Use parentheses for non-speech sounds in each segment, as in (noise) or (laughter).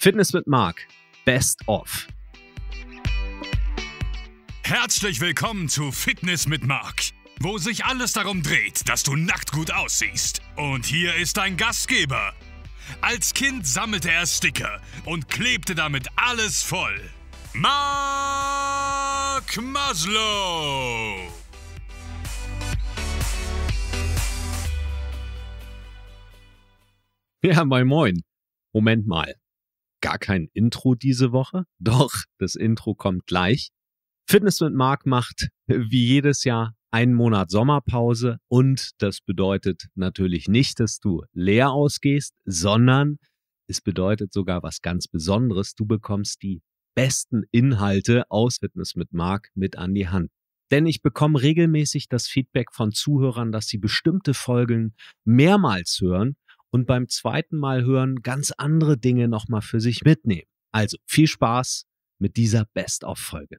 Fitness mit Marc. Best of. Herzlich willkommen zu Fitness mit Marc, wo sich alles darum dreht, dass du nackt gut aussiehst. Und hier ist dein Gastgeber. Als Kind sammelte er Sticker und klebte damit alles voll. Mark Maslow. Ja, moin moin. Moment mal gar kein Intro diese Woche. (laughs) Doch, das Intro kommt gleich. Fitness mit Marc macht äh, wie jedes Jahr einen Monat Sommerpause und das bedeutet natürlich nicht, dass du leer ausgehst, sondern es bedeutet sogar was ganz Besonderes. Du bekommst die besten Inhalte aus Fitness mit Marc mit an die Hand. Denn ich bekomme regelmäßig das Feedback von Zuhörern, dass sie bestimmte Folgen mehrmals hören und beim zweiten Mal hören ganz andere Dinge nochmal für sich mitnehmen. Also viel Spaß mit dieser Best-of-Folge.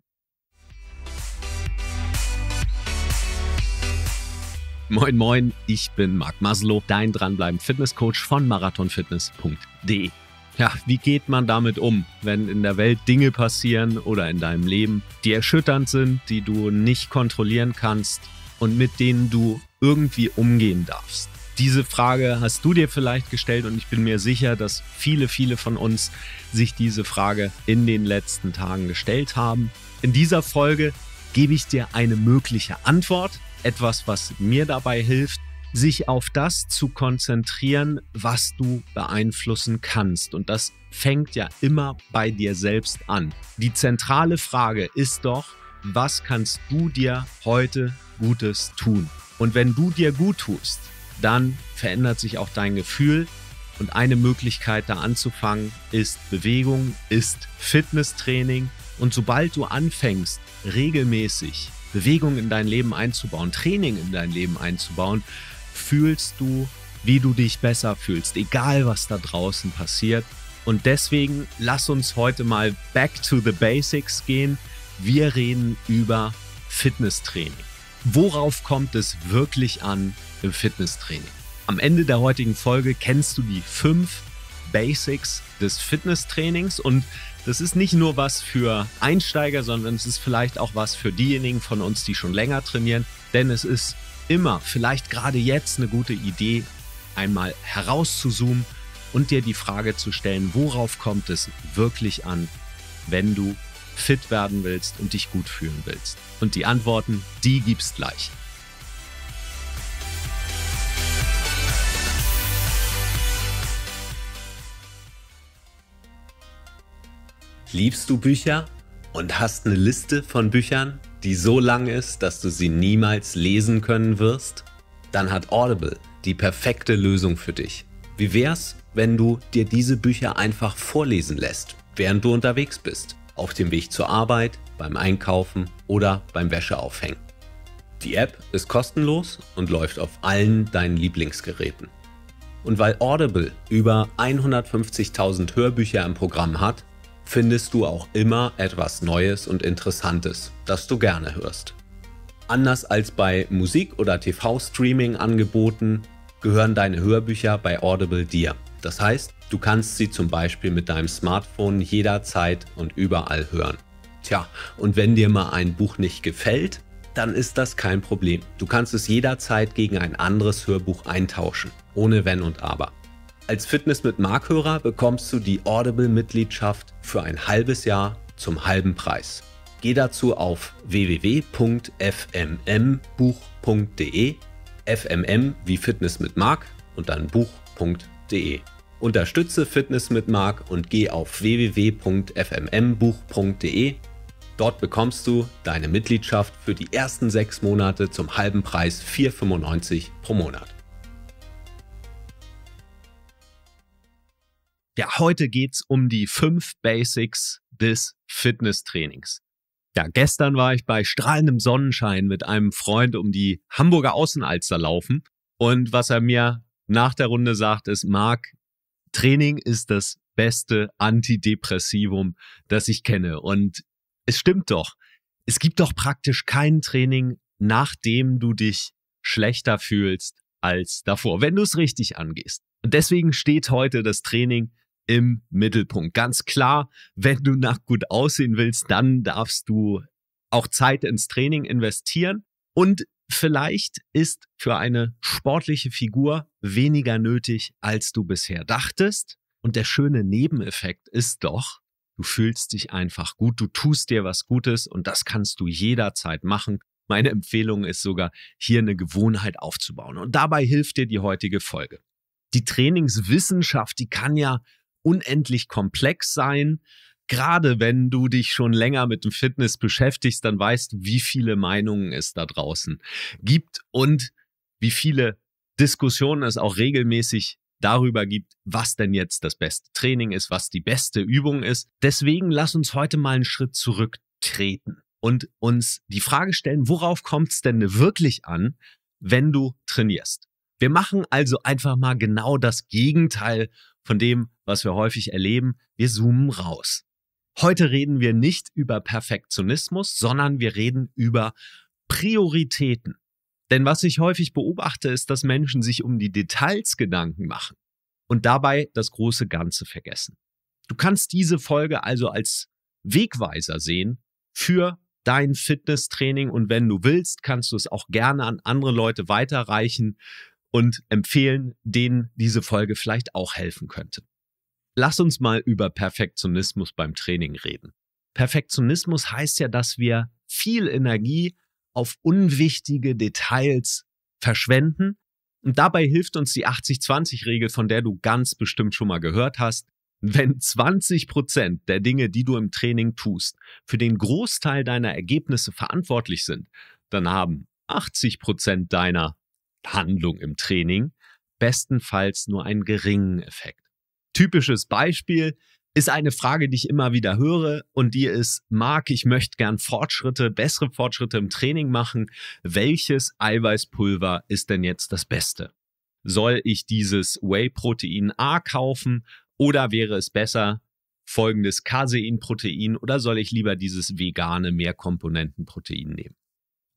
Moin, moin, ich bin Marc Maslow, dein dranbleiben Fitnesscoach von marathonfitness.de. Ja, wie geht man damit um, wenn in der Welt Dinge passieren oder in deinem Leben, die erschütternd sind, die du nicht kontrollieren kannst und mit denen du irgendwie umgehen darfst? Diese Frage hast du dir vielleicht gestellt und ich bin mir sicher, dass viele, viele von uns sich diese Frage in den letzten Tagen gestellt haben. In dieser Folge gebe ich dir eine mögliche Antwort, etwas, was mir dabei hilft, sich auf das zu konzentrieren, was du beeinflussen kannst. Und das fängt ja immer bei dir selbst an. Die zentrale Frage ist doch, was kannst du dir heute Gutes tun? Und wenn du dir gut tust, dann verändert sich auch dein Gefühl. Und eine Möglichkeit da anzufangen ist Bewegung, ist Fitnesstraining. Und sobald du anfängst, regelmäßig Bewegung in dein Leben einzubauen, Training in dein Leben einzubauen, fühlst du, wie du dich besser fühlst, egal was da draußen passiert. Und deswegen lass uns heute mal back to the basics gehen. Wir reden über Fitnesstraining. Worauf kommt es wirklich an im Fitnesstraining? Am Ende der heutigen Folge kennst du die fünf Basics des Fitnesstrainings und das ist nicht nur was für Einsteiger, sondern es ist vielleicht auch was für diejenigen von uns, die schon länger trainieren, denn es ist immer, vielleicht gerade jetzt, eine gute Idee, einmal herauszuzoomen und dir die Frage zu stellen, worauf kommt es wirklich an, wenn du fit werden willst und dich gut fühlen willst. Und die Antworten, die gibt's gleich. Liebst du Bücher und hast eine Liste von Büchern, die so lang ist, dass du sie niemals lesen können wirst? Dann hat Audible die perfekte Lösung für dich. Wie wär's, wenn du dir diese Bücher einfach vorlesen lässt, während du unterwegs bist? auf dem Weg zur Arbeit, beim Einkaufen oder beim Wäscheaufhängen. Die App ist kostenlos und läuft auf allen deinen Lieblingsgeräten. Und weil Audible über 150.000 Hörbücher im Programm hat, findest du auch immer etwas Neues und Interessantes, das du gerne hörst. Anders als bei Musik- oder TV-Streaming-Angeboten gehören deine Hörbücher bei Audible dir. Das heißt, du kannst sie zum Beispiel mit deinem Smartphone jederzeit und überall hören. Tja, und wenn dir mal ein Buch nicht gefällt, dann ist das kein Problem. Du kannst es jederzeit gegen ein anderes Hörbuch eintauschen, ohne wenn und aber. Als Fitness mit Markhörer bekommst du die Audible-Mitgliedschaft für ein halbes Jahr zum halben Preis. Geh dazu auf www.fmmbuch.de, fmm wie Fitness mit Mark und dann buch.de fitnessmitmark.de. Unterstütze Fitness mit Marc und geh auf www.fmmbuch.de. Dort bekommst du deine Mitgliedschaft für die ersten sechs Monate zum halben Preis 4,95 pro Monat. Ja, heute geht es um die fünf Basics des Fitnesstrainings. Ja, gestern war ich bei strahlendem Sonnenschein mit einem Freund um die Hamburger Außenalster laufen und was er mir nach der Runde sagt es, Marc, Training ist das beste Antidepressivum, das ich kenne. Und es stimmt doch. Es gibt doch praktisch kein Training, nachdem du dich schlechter fühlst als davor, wenn du es richtig angehst. Und deswegen steht heute das Training im Mittelpunkt. Ganz klar, wenn du nach gut aussehen willst, dann darfst du auch Zeit ins Training investieren. Und Vielleicht ist für eine sportliche Figur weniger nötig, als du bisher dachtest. Und der schöne Nebeneffekt ist doch, du fühlst dich einfach gut, du tust dir was Gutes und das kannst du jederzeit machen. Meine Empfehlung ist sogar, hier eine Gewohnheit aufzubauen. Und dabei hilft dir die heutige Folge. Die Trainingswissenschaft, die kann ja unendlich komplex sein gerade wenn du dich schon länger mit dem Fitness beschäftigst, dann weißt du, wie viele Meinungen es da draußen gibt und wie viele Diskussionen es auch regelmäßig darüber gibt, was denn jetzt das beste Training ist, was die beste Übung ist. Deswegen lass uns heute mal einen Schritt zurücktreten und uns die Frage stellen, worauf kommt es denn wirklich an, wenn du trainierst? Wir machen also einfach mal genau das Gegenteil von dem, was wir häufig erleben. Wir zoomen raus. Heute reden wir nicht über Perfektionismus, sondern wir reden über Prioritäten. Denn was ich häufig beobachte, ist, dass Menschen sich um die Details Gedanken machen und dabei das große Ganze vergessen. Du kannst diese Folge also als Wegweiser sehen für dein Fitnesstraining und wenn du willst, kannst du es auch gerne an andere Leute weiterreichen und empfehlen, denen diese Folge vielleicht auch helfen könnte. Lass uns mal über Perfektionismus beim Training reden. Perfektionismus heißt ja, dass wir viel Energie auf unwichtige Details verschwenden. Und dabei hilft uns die 80-20-Regel, von der du ganz bestimmt schon mal gehört hast. Wenn 20 der Dinge, die du im Training tust, für den Großteil deiner Ergebnisse verantwortlich sind, dann haben 80 deiner Handlung im Training bestenfalls nur einen geringen Effekt typisches Beispiel ist eine Frage, die ich immer wieder höre und die ist, Marc, ich möchte gern Fortschritte, bessere Fortschritte im Training machen. Welches Eiweißpulver ist denn jetzt das Beste? Soll ich dieses Whey-Protein A kaufen oder wäre es besser, folgendes Casein-Protein oder soll ich lieber dieses vegane Mehrkomponenten-Protein nehmen?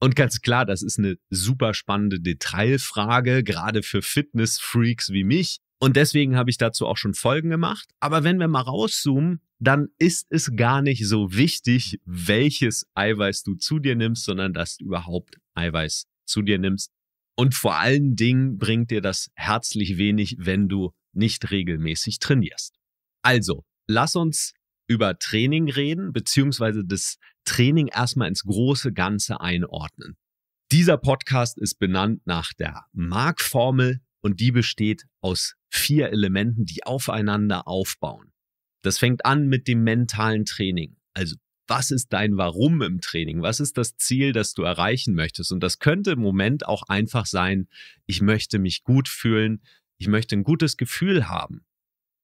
Und ganz klar, das ist eine super spannende Detailfrage, gerade für Fitness-Freaks wie mich. Und deswegen habe ich dazu auch schon Folgen gemacht. Aber wenn wir mal rauszoomen, dann ist es gar nicht so wichtig, welches Eiweiß du zu dir nimmst, sondern dass du überhaupt Eiweiß zu dir nimmst. Und vor allen Dingen bringt dir das herzlich wenig, wenn du nicht regelmäßig trainierst. Also, lass uns über Training reden, beziehungsweise das Training erstmal ins große Ganze einordnen. Dieser Podcast ist benannt nach der Markformel und die besteht aus vier Elementen, die aufeinander aufbauen. Das fängt an mit dem mentalen Training. Also was ist dein Warum im Training? Was ist das Ziel, das du erreichen möchtest? Und das könnte im Moment auch einfach sein, ich möchte mich gut fühlen, ich möchte ein gutes Gefühl haben.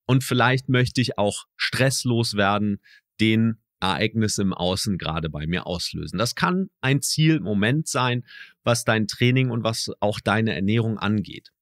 Und vielleicht möchte ich auch stresslos werden, den Ereignis im Außen gerade bei mir auslösen. Das kann ein Ziel im Moment sein, was dein Training und was auch deine Ernährung angeht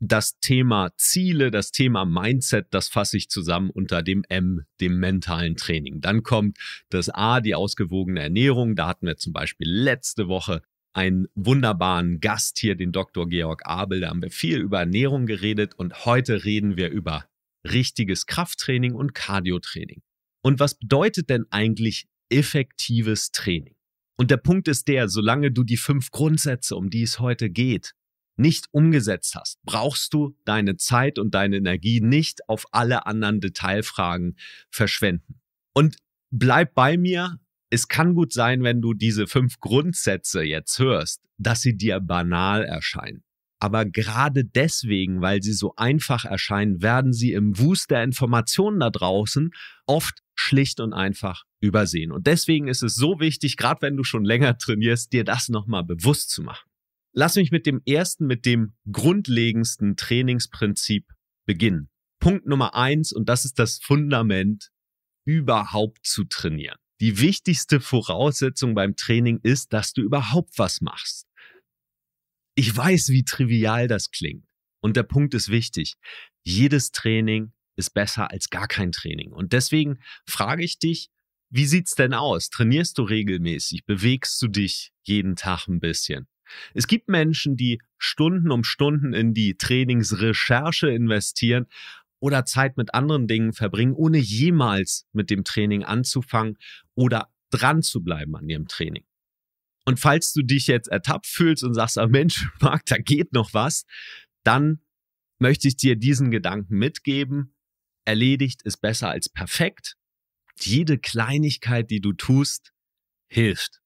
das Thema Ziele, das Thema Mindset, das fasse ich zusammen unter dem M, dem mentalen Training. Dann kommt das A, die ausgewogene Ernährung. Da hatten wir zum Beispiel letzte Woche einen wunderbaren Gast hier, den Dr. Georg Abel. Da haben wir viel über Ernährung geredet und heute reden wir über richtiges Krafttraining und Cardiotraining. Und was bedeutet denn eigentlich effektives Training? Und der Punkt ist der, solange du die fünf Grundsätze, um die es heute geht, nicht umgesetzt hast, brauchst du deine Zeit und deine Energie nicht auf alle anderen Detailfragen verschwenden. Und bleib bei mir. Es kann gut sein, wenn du diese fünf Grundsätze jetzt hörst, dass sie dir banal erscheinen. Aber gerade deswegen, weil sie so einfach erscheinen, werden sie im Wust der Informationen da draußen oft schlicht und einfach übersehen. Und deswegen ist es so wichtig, gerade wenn du schon länger trainierst, dir das nochmal bewusst zu machen. Lass mich mit dem ersten, mit dem grundlegendsten Trainingsprinzip beginnen. Punkt Nummer eins, und das ist das Fundament, überhaupt zu trainieren. Die wichtigste Voraussetzung beim Training ist, dass du überhaupt was machst. Ich weiß, wie trivial das klingt. Und der Punkt ist wichtig. Jedes Training ist besser als gar kein Training. Und deswegen frage ich dich, wie sieht's denn aus? Trainierst du regelmäßig? Bewegst du dich jeden Tag ein bisschen? Es gibt Menschen, die Stunden um Stunden in die Trainingsrecherche investieren oder Zeit mit anderen Dingen verbringen, ohne jemals mit dem Training anzufangen oder dran zu bleiben an ihrem Training. Und falls du dich jetzt ertappt fühlst und sagst, ah Mensch, (laughs) Marc, da geht noch was, dann möchte ich dir diesen Gedanken mitgeben. Erledigt ist besser als perfekt. Jede Kleinigkeit, die du tust, hilft.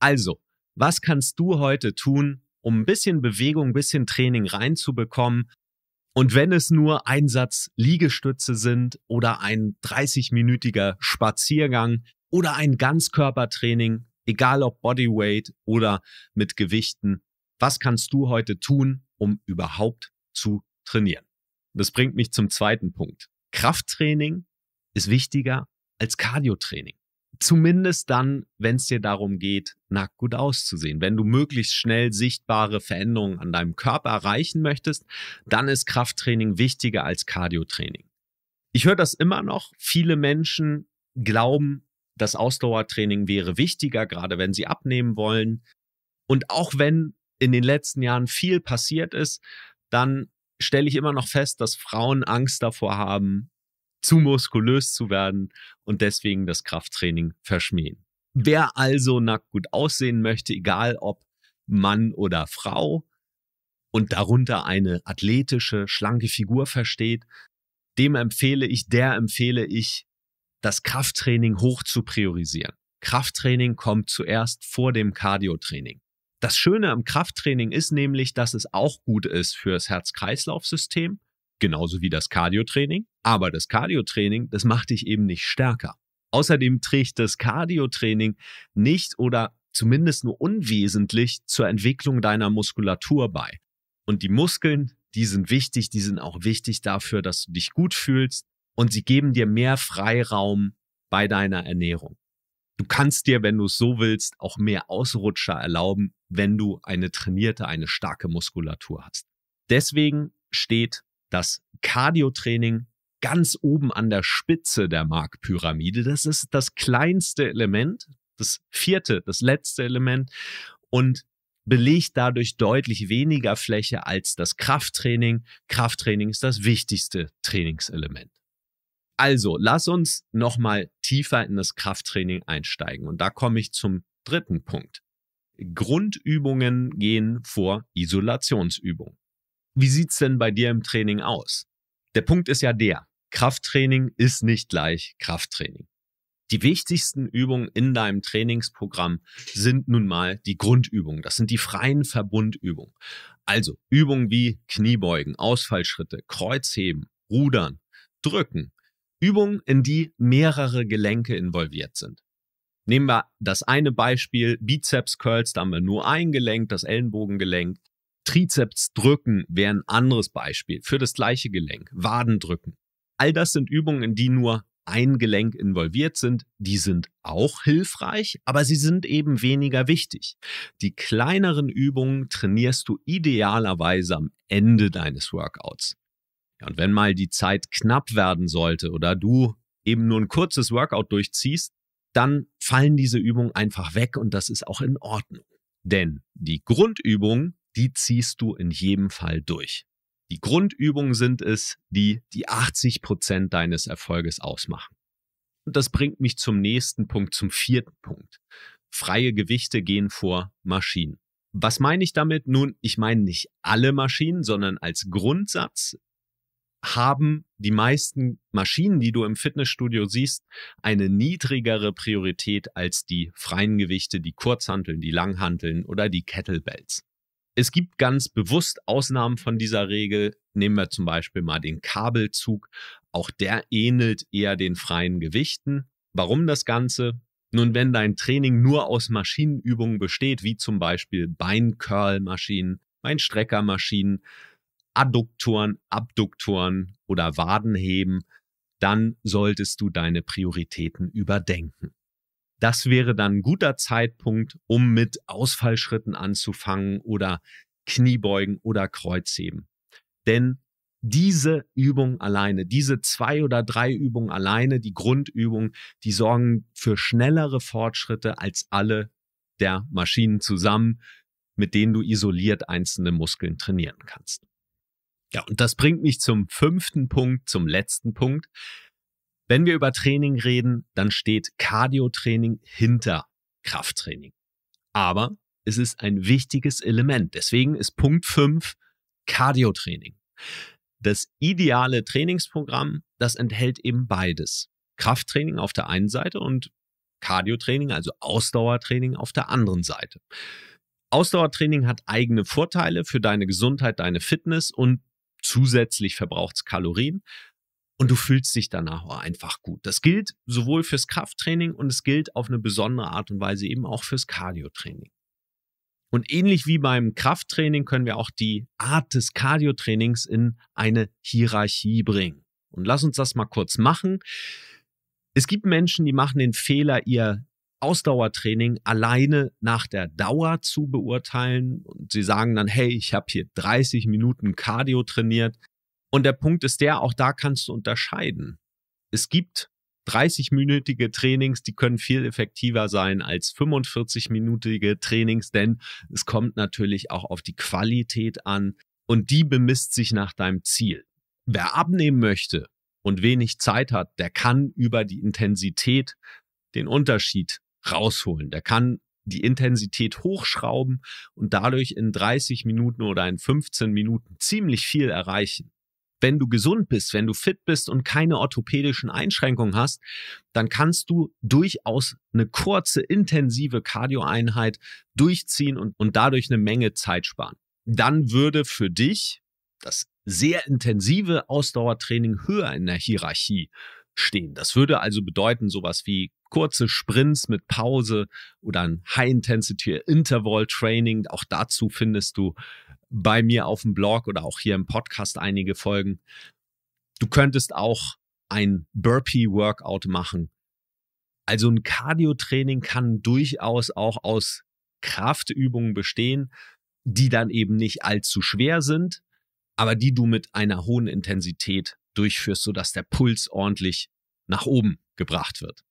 Also, was kannst du heute tun, um ein bisschen Bewegung, ein bisschen Training reinzubekommen? Und wenn es nur ein Satz Liegestütze sind oder ein 30-minütiger Spaziergang oder ein Ganzkörpertraining, egal ob Bodyweight oder mit Gewichten, was kannst du heute tun, um überhaupt zu trainieren? Das bringt mich zum zweiten Punkt. Krafttraining ist wichtiger als Cardiotraining. Zumindest dann, wenn es dir darum geht, nackt gut auszusehen. Wenn du möglichst schnell sichtbare Veränderungen an deinem Körper erreichen möchtest, dann ist Krafttraining wichtiger als Cardiotraining. Ich höre das immer noch. Viele Menschen glauben, das Ausdauertraining wäre wichtiger, gerade wenn sie abnehmen wollen. Und auch wenn in den letzten Jahren viel passiert ist, dann stelle ich immer noch fest, dass Frauen Angst davor haben, zu muskulös zu werden und deswegen das Krafttraining verschmähen. Wer also nackt gut aussehen möchte, egal ob Mann oder Frau, und darunter eine athletische, schlanke Figur versteht, dem empfehle ich, der empfehle ich, das Krafttraining hoch zu priorisieren. Krafttraining kommt zuerst vor dem Cardiotraining. Das Schöne am Krafttraining ist nämlich, dass es auch gut ist fürs Herz-Kreislauf-System, genauso wie das Cardiotraining. Aber das Cardiotraining, das macht dich eben nicht stärker. Außerdem trägt das Cardiotraining nicht oder zumindest nur unwesentlich zur Entwicklung deiner Muskulatur bei. Und die Muskeln, die sind wichtig, die sind auch wichtig dafür, dass du dich gut fühlst und sie geben dir mehr Freiraum bei deiner Ernährung. Du kannst dir, wenn du es so willst, auch mehr Ausrutscher erlauben, wenn du eine trainierte, eine starke Muskulatur hast. Deswegen steht das Cardio-Training ganz oben an der Spitze der Markpyramide. Das ist das kleinste Element, das vierte, das letzte Element und belegt dadurch deutlich weniger Fläche als das Krafttraining. Krafttraining ist das wichtigste Trainingselement. Also, lass uns nochmal tiefer in das Krafttraining einsteigen. Und da komme ich zum dritten Punkt. Grundübungen gehen vor Isolationsübungen. Wie sieht's denn bei dir im Training aus? Der Punkt ist ja der, Krafttraining ist nicht gleich Krafttraining. Die wichtigsten Übungen in deinem Trainingsprogramm sind nun mal die Grundübungen. Das sind die freien Verbundübungen. Also Übungen wie Kniebeugen, Ausfallschritte, Kreuzheben, Rudern, Drücken. Übungen, in die mehrere Gelenke involviert sind. Nehmen wir das eine Beispiel, Bizeps Curls, da haben wir nur ein Gelenk, das Ellenbogengelenk. Trizeps drücken wäre ein anderes Beispiel für das gleiche Gelenk. Waden drücken. All das sind Übungen, in die nur ein Gelenk involviert sind, die sind auch hilfreich, aber sie sind eben weniger wichtig. Die kleineren Übungen trainierst du idealerweise am Ende deines Workouts. Ja, und wenn mal die Zeit knapp werden sollte oder du eben nur ein kurzes Workout durchziehst, dann fallen diese Übungen einfach weg und das ist auch in Ordnung. Denn die Grundübungen die ziehst du in jedem Fall durch. Die Grundübungen sind es, die die 80 Prozent deines Erfolges ausmachen. Und das bringt mich zum nächsten Punkt, zum vierten Punkt. Freie Gewichte gehen vor Maschinen. Was meine ich damit? Nun, ich meine nicht alle Maschinen, sondern als Grundsatz haben die meisten Maschinen, die du im Fitnessstudio siehst, eine niedrigere Priorität als die freien Gewichte, die Kurzhanteln, die Langhanteln oder die Kettlebells. Es gibt ganz bewusst Ausnahmen von dieser Regel. Nehmen wir zum Beispiel mal den Kabelzug. Auch der ähnelt eher den freien Gewichten. Warum das Ganze? Nun, wenn dein Training nur aus Maschinenübungen besteht, wie zum Beispiel Beincurl-Maschinen, Beinstreckermaschinen, Adduktoren, Abduktoren oder Wadenheben, dann solltest du deine Prioritäten überdenken. Das wäre dann ein guter Zeitpunkt, um mit Ausfallschritten anzufangen oder Kniebeugen oder Kreuzheben. Denn diese Übung alleine, diese zwei oder drei Übungen alleine, die Grundübungen, die sorgen für schnellere Fortschritte als alle der Maschinen zusammen, mit denen du isoliert einzelne Muskeln trainieren kannst. Ja, und das bringt mich zum fünften Punkt, zum letzten Punkt. Wenn wir über Training reden, dann steht Cardiotraining hinter Krafttraining. Aber es ist ein wichtiges Element. Deswegen ist Punkt 5 Cardiotraining. Das ideale Trainingsprogramm, das enthält eben beides. Krafttraining auf der einen Seite und Cardiotraining, also Ausdauertraining auf der anderen Seite. Ausdauertraining hat eigene Vorteile für deine Gesundheit, deine Fitness und zusätzlich verbraucht es Kalorien und du fühlst dich danach auch einfach gut. Das gilt sowohl fürs Krafttraining und es gilt auf eine besondere Art und Weise eben auch fürs Cardiotraining. Und ähnlich wie beim Krafttraining können wir auch die Art des Cardiotrainings in eine Hierarchie bringen. Und lass uns das mal kurz machen. Es gibt Menschen, die machen den Fehler, ihr Ausdauertraining alleine nach der Dauer zu beurteilen. Und sie sagen dann, hey, ich habe hier 30 Minuten Cardio trainiert, und der Punkt ist der, auch da kannst du unterscheiden. Es gibt 30-minütige Trainings, die können viel effektiver sein als 45-minütige Trainings, denn es kommt natürlich auch auf die Qualität an und die bemisst sich nach deinem Ziel. Wer abnehmen möchte und wenig Zeit hat, der kann über die Intensität den Unterschied rausholen. Der kann die Intensität hochschrauben und dadurch in 30 Minuten oder in 15 Minuten ziemlich viel erreichen wenn du gesund bist, wenn du fit bist und keine orthopädischen Einschränkungen hast, dann kannst du durchaus eine kurze, intensive Cardio-Einheit durchziehen und, und dadurch eine Menge Zeit sparen. Dann würde für dich das sehr intensive Ausdauertraining höher in der Hierarchie stehen. Das würde also bedeuten, sowas wie kurze Sprints mit Pause oder ein High-Intensity-Interval-Training. Auch dazu findest du bei mir auf dem Blog oder auch hier im Podcast einige Folgen. Du könntest auch ein Burpee-Workout machen. Also ein Cardio-Training kann durchaus auch aus Kraftübungen bestehen, die dann eben nicht allzu schwer sind, aber die du mit einer hohen Intensität durchführst, sodass der Puls ordentlich nach oben gebracht wird.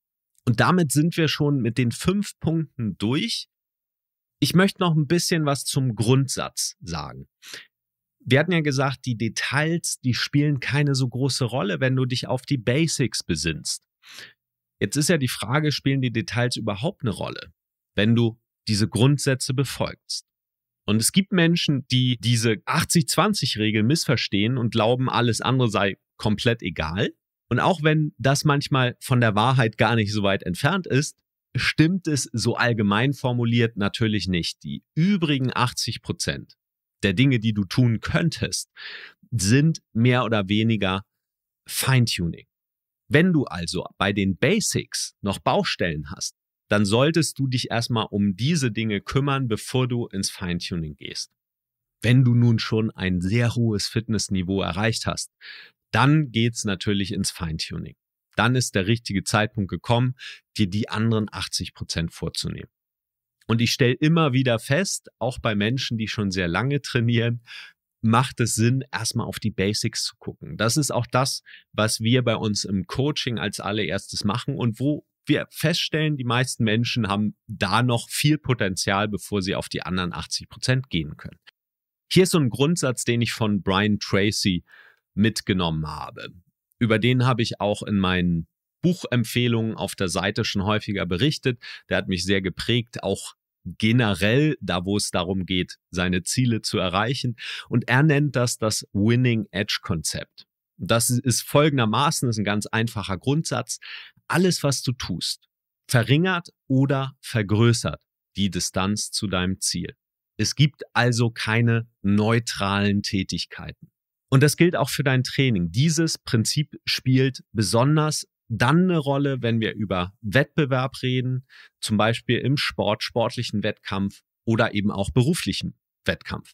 Und damit sind wir schon mit den fünf Punkten durch, ich möchte noch ein bisschen was zum Grundsatz sagen. Wir hatten ja gesagt, die Details, die spielen keine so große Rolle, wenn du dich auf die Basics besinnst. Jetzt ist ja die Frage, spielen die Details überhaupt eine Rolle, wenn du diese Grundsätze befolgst? Und es gibt Menschen, die diese 80-20-Regel missverstehen und glauben, alles andere sei komplett egal. Und auch wenn das manchmal von der Wahrheit gar nicht so weit entfernt ist, stimmt es so allgemein formuliert natürlich nicht. Die übrigen 80 Prozent der Dinge, die du tun könntest, sind mehr oder weniger Feintuning. Wenn du also bei den Basics noch Baustellen hast, dann solltest du dich erstmal um diese Dinge kümmern, bevor du ins Feintuning gehst. Wenn du nun schon ein sehr hohes Fitnessniveau erreicht hast, dann geht's natürlich ins Feintuning dann ist der richtige Zeitpunkt gekommen, dir die anderen 80 Prozent vorzunehmen. Und ich stelle immer wieder fest, auch bei Menschen, die schon sehr lange trainieren, macht es Sinn, erstmal auf die Basics zu gucken. Das ist auch das, was wir bei uns im Coaching als allererstes machen und wo wir feststellen, die meisten Menschen haben da noch viel Potenzial, bevor sie auf die anderen 80 Prozent gehen können. Hier ist so ein Grundsatz, den ich von Brian Tracy mitgenommen habe. Über den habe ich auch in meinen Buchempfehlungen auf der Seite schon häufiger berichtet. Der hat mich sehr geprägt, auch generell da, wo es darum geht, seine Ziele zu erreichen. Und er nennt das das Winning Edge Konzept. Das ist folgendermaßen, das ist ein ganz einfacher Grundsatz. Alles, was du tust, verringert oder vergrößert die Distanz zu deinem Ziel. Es gibt also keine neutralen Tätigkeiten. Und das gilt auch für dein Training. Dieses Prinzip spielt besonders dann eine Rolle, wenn wir über Wettbewerb reden, zum Beispiel im Sport, sportlichen Wettkampf oder eben auch beruflichen Wettkampf.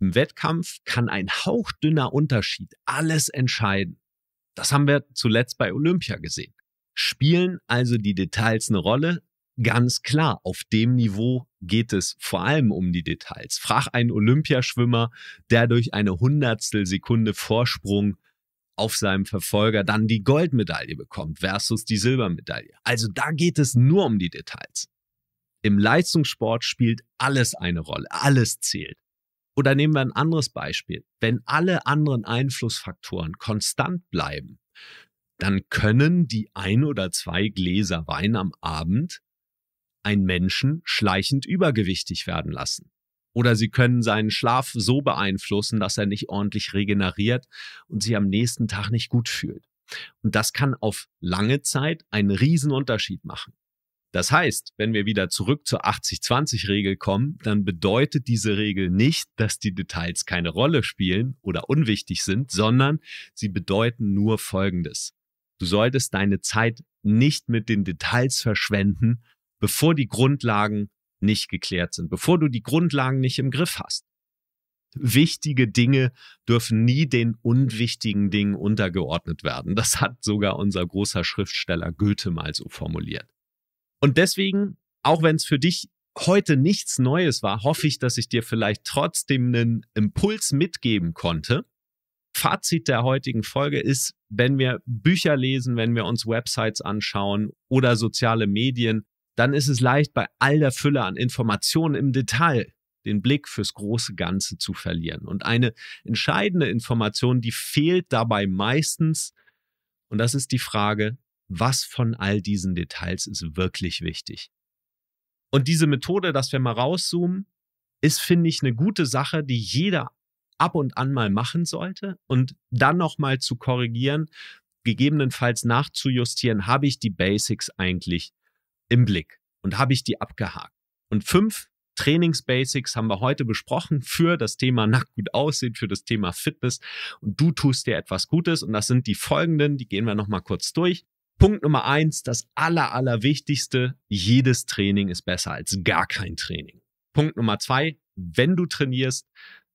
Im Wettkampf kann ein hauchdünner Unterschied alles entscheiden. Das haben wir zuletzt bei Olympia gesehen. Spielen also die Details eine Rolle, ganz klar, auf dem Niveau geht es vor allem um die Details. Frag einen Olympiaschwimmer, der durch eine Hundertstelsekunde Vorsprung auf seinem Verfolger dann die Goldmedaille bekommt versus die Silbermedaille. Also da geht es nur um die Details. Im Leistungssport spielt alles eine Rolle, alles zählt. Oder nehmen wir ein anderes Beispiel. Wenn alle anderen Einflussfaktoren konstant bleiben, dann können die ein oder zwei Gläser Wein am Abend einen Menschen schleichend übergewichtig werden lassen. Oder sie können seinen Schlaf so beeinflussen, dass er nicht ordentlich regeneriert und sich am nächsten Tag nicht gut fühlt. Und das kann auf lange Zeit einen riesen Unterschied machen. Das heißt, wenn wir wieder zurück zur 80-20-Regel kommen, dann bedeutet diese Regel nicht, dass die Details keine Rolle spielen oder unwichtig sind, sondern sie bedeuten nur Folgendes. Du solltest deine Zeit nicht mit den Details verschwenden, bevor die Grundlagen nicht geklärt sind, bevor du die Grundlagen nicht im Griff hast. Wichtige Dinge dürfen nie den unwichtigen Dingen untergeordnet werden. Das hat sogar unser großer Schriftsteller Goethe mal so formuliert. Und deswegen, auch wenn es für dich heute nichts Neues war, hoffe ich, dass ich dir vielleicht trotzdem einen Impuls mitgeben konnte. Fazit der heutigen Folge ist, wenn wir Bücher lesen, wenn wir uns Websites anschauen oder soziale Medien, dann ist es leicht, bei all der Fülle an Informationen im Detail den Blick fürs große Ganze zu verlieren. Und eine entscheidende Information, die fehlt dabei meistens, und das ist die Frage, was von all diesen Details ist wirklich wichtig? Und diese Methode, dass wir mal rauszoomen, ist, finde ich, eine gute Sache, die jeder ab und an mal machen sollte und dann nochmal zu korrigieren, gegebenenfalls nachzujustieren, habe ich die Basics eigentlich im Blick und habe ich die abgehakt. Und fünf Trainingsbasics haben wir heute besprochen für das Thema nackt gut aussehen, für das Thema Fitness. Und du tust dir etwas Gutes. Und das sind die folgenden, die gehen wir nochmal kurz durch. Punkt Nummer eins, das aller, aller wichtigste, jedes Training ist besser als gar kein Training. Punkt Nummer zwei, wenn du trainierst,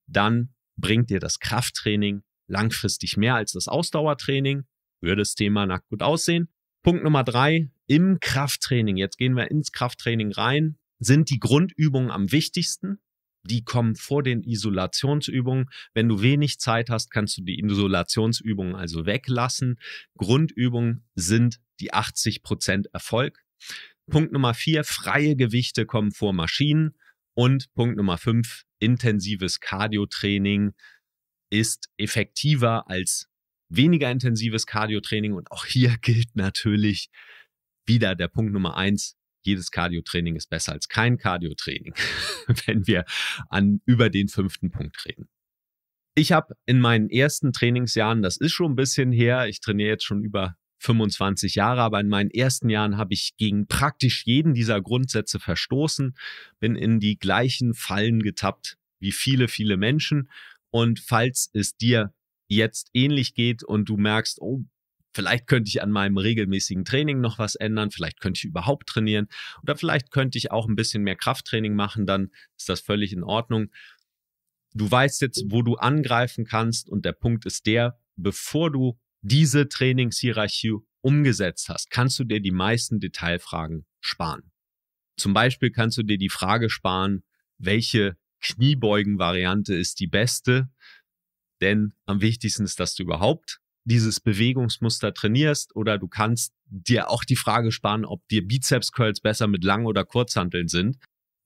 dann bringt dir das Krafttraining langfristig mehr als das Ausdauertraining für das Thema nackt gut aussehen. Punkt Nummer drei, im Krafttraining, jetzt gehen wir ins Krafttraining rein, sind die Grundübungen am wichtigsten. Die kommen vor den Isolationsübungen. Wenn du wenig Zeit hast, kannst du die Isolationsübungen also weglassen. Grundübungen sind die 80% Erfolg. Punkt Nummer 4, freie Gewichte kommen vor Maschinen. Und Punkt Nummer 5, intensives Kardiotraining ist effektiver als weniger intensives Kardiotraining. Und auch hier gilt natürlich, wieder der Punkt Nummer eins. Jedes Cardio-Training ist besser als kein Cardio-Training, (laughs) wenn wir an über den fünften Punkt reden. Ich habe in meinen ersten Trainingsjahren, das ist schon ein bisschen her, ich trainiere jetzt schon über 25 Jahre, aber in meinen ersten Jahren habe ich gegen praktisch jeden dieser Grundsätze verstoßen, bin in die gleichen Fallen getappt wie viele, viele Menschen. Und falls es dir jetzt ähnlich geht und du merkst, oh, Vielleicht könnte ich an meinem regelmäßigen Training noch was ändern. Vielleicht könnte ich überhaupt trainieren. Oder vielleicht könnte ich auch ein bisschen mehr Krafttraining machen. Dann ist das völlig in Ordnung. Du weißt jetzt, wo du angreifen kannst. Und der Punkt ist der, bevor du diese Trainingshierarchie umgesetzt hast, kannst du dir die meisten Detailfragen sparen. Zum Beispiel kannst du dir die Frage sparen, welche Kniebeugenvariante ist die beste? Denn am wichtigsten ist, dass du überhaupt dieses Bewegungsmuster trainierst oder du kannst dir auch die Frage sparen, ob dir Bizeps Curls besser mit Lang- oder Kurzhanteln sind,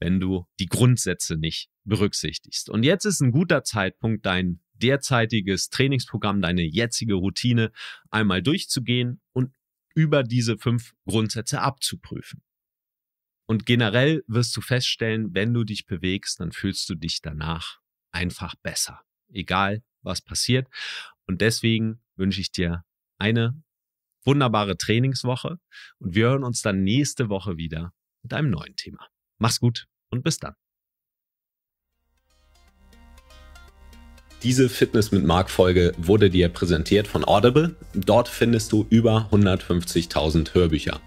wenn du die Grundsätze nicht berücksichtigst. Und jetzt ist ein guter Zeitpunkt, dein derzeitiges Trainingsprogramm, deine jetzige Routine einmal durchzugehen und über diese fünf Grundsätze abzuprüfen. Und generell wirst du feststellen, wenn du dich bewegst, dann fühlst du dich danach einfach besser. Egal, was passiert. Und deswegen wünsche ich dir eine wunderbare Trainingswoche und wir hören uns dann nächste Woche wieder mit einem neuen Thema. Mach's gut und bis dann. Diese Fitness mit Mark Folge wurde dir präsentiert von Audible. Dort findest du über 150.000 Hörbücher.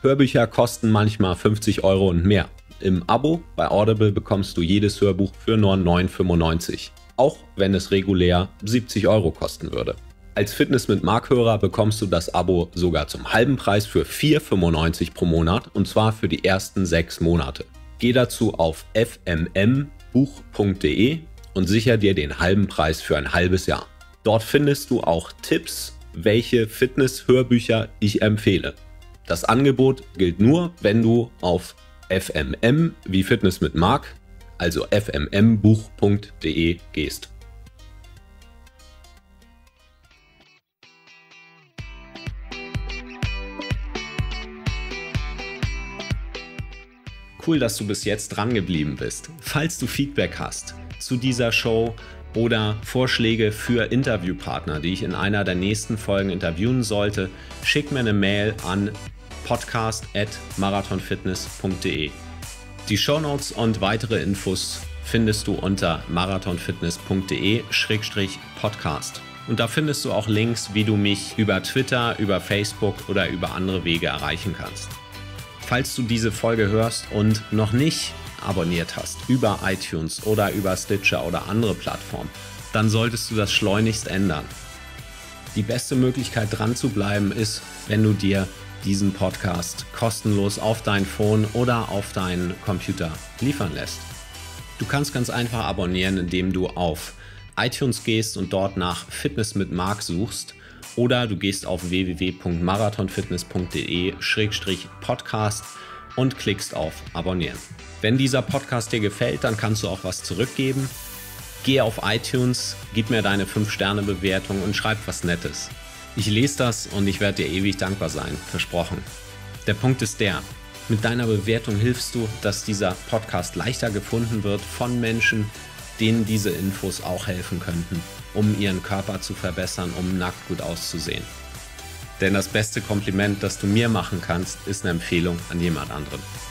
Hörbücher kosten manchmal 50 Euro und mehr. Im Abo bei Audible bekommst du jedes Hörbuch für nur 9,95 auch wenn es regulär 70 Euro kosten würde. Als Fitness mit Mark-Hörer bekommst du das Abo sogar zum halben Preis für 4,95 pro Monat und zwar für die ersten sechs Monate. Geh dazu auf fmmbuch.de und sicher dir den halben Preis für ein halbes Jahr. Dort findest du auch Tipps, welche Fitness-Hörbücher ich empfehle. Das Angebot gilt nur, wenn du auf fmm wie Fitness mit Mark also fmmbuch.de gehst. Cool, dass du bis jetzt dran geblieben bist. Falls du Feedback hast zu dieser Show oder Vorschläge für Interviewpartner, die ich in einer der nächsten Folgen interviewen sollte, schick mir eine Mail an podcast@marathonfitness.de. Die Shownotes und weitere Infos findest du unter marathonfitness.de-podcast. Und da findest du auch Links, wie du mich über Twitter, über Facebook oder über andere Wege erreichen kannst. Falls du diese Folge hörst und noch nicht abonniert hast über iTunes oder über Stitcher oder andere Plattformen, dann solltest du das schleunigst ändern. Die beste Möglichkeit dran zu bleiben ist, wenn du dir diesen Podcast kostenlos auf dein Phone oder auf deinen Computer liefern lässt. Du kannst ganz einfach abonnieren, indem du auf iTunes gehst und dort nach Fitness mit Marc suchst oder du gehst auf www.marathonfitness.de-podcast und klickst auf Abonnieren. Wenn dieser Podcast dir gefällt, dann kannst du auch was zurückgeben. Geh auf iTunes, gib mir deine 5-Sterne-Bewertung und schreib was Nettes. Ich lese das und ich werde dir ewig dankbar sein, versprochen. Der Punkt ist der, mit deiner Bewertung hilfst du, dass dieser Podcast leichter gefunden wird von Menschen, denen diese Infos auch helfen könnten, um ihren Körper zu verbessern, um nackt gut auszusehen. Denn das beste Kompliment, das du mir machen kannst, ist eine Empfehlung an jemand anderen.